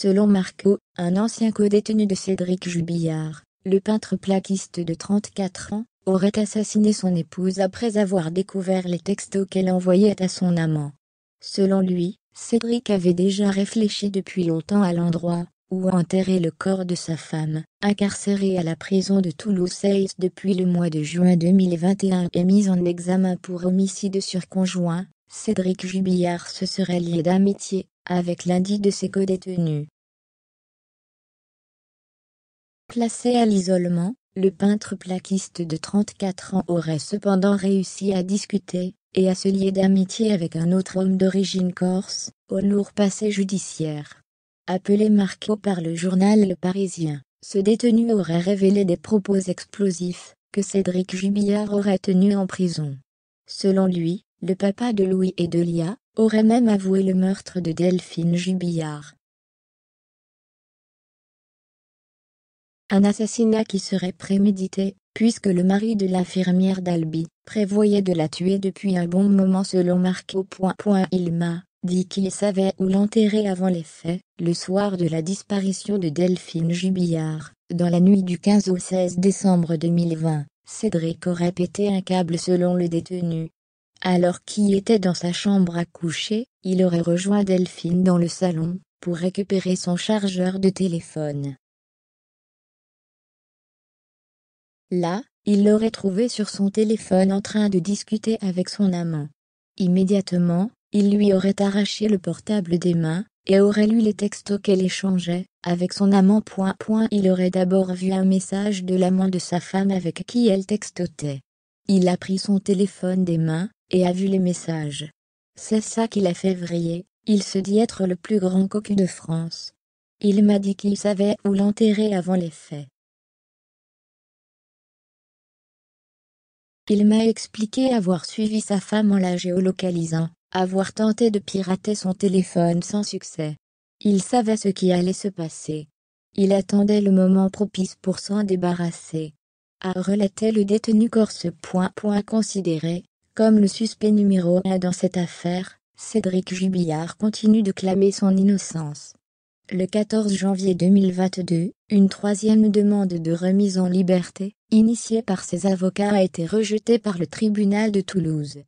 Selon Marco, un ancien co-détenu de Cédric Jubillard, le peintre plaquiste de 34 ans, aurait assassiné son épouse après avoir découvert les textos qu'elle envoyait à son amant. Selon lui, Cédric avait déjà réfléchi depuis longtemps à l'endroit où enterrer le corps de sa femme, incarcérée à la prison de toulouse depuis le mois de juin 2021 et mise en examen pour homicide sur conjoint, Cédric Jubillard se serait lié d'amitié avec lundi de ses co-détenus. Placé à l'isolement, le peintre plaquiste de 34 ans aurait cependant réussi à discuter et à se lier d'amitié avec un autre homme d'origine corse, au lourd passé judiciaire. Appelé Marco par le journal Le Parisien, ce détenu aurait révélé des propos explosifs que Cédric Jubillard aurait tenus en prison. Selon lui, le papa de Louis et de Lia, aurait même avoué le meurtre de Delphine Jubillard. Un assassinat qui serait prémédité, puisque le mari de l'infirmière d'Albi prévoyait de la tuer depuis un bon moment selon Marco. Il m'a dit qu'il savait où l'enterrer avant les faits, le soir de la disparition de Delphine Jubillard, dans la nuit du 15 au 16 décembre 2020. Cédric aurait pété un câble selon le détenu, alors qu'il était dans sa chambre à coucher, il aurait rejoint Delphine dans le salon, pour récupérer son chargeur de téléphone. Là, il l'aurait trouvé sur son téléphone en train de discuter avec son amant. Immédiatement, il lui aurait arraché le portable des mains, et aurait lu les textos qu'elle échangeait, avec son amant. Il aurait d'abord vu un message de l'amant de sa femme avec qui elle textotait. Il a pris son téléphone des mains, et a vu les messages. C'est ça qu'il a fait vriller, il se dit être le plus grand cocu de France. Il m'a dit qu'il savait où l'enterrer avant les faits. Il m'a expliqué avoir suivi sa femme en la géolocalisant, avoir tenté de pirater son téléphone sans succès. Il savait ce qui allait se passer. Il attendait le moment propice pour s'en débarrasser. A relaté le détenu corse. Point, point considéré, comme le suspect numéro 1 dans cette affaire, Cédric Jubillard continue de clamer son innocence. Le 14 janvier 2022, une troisième demande de remise en liberté, initiée par ses avocats a été rejetée par le tribunal de Toulouse.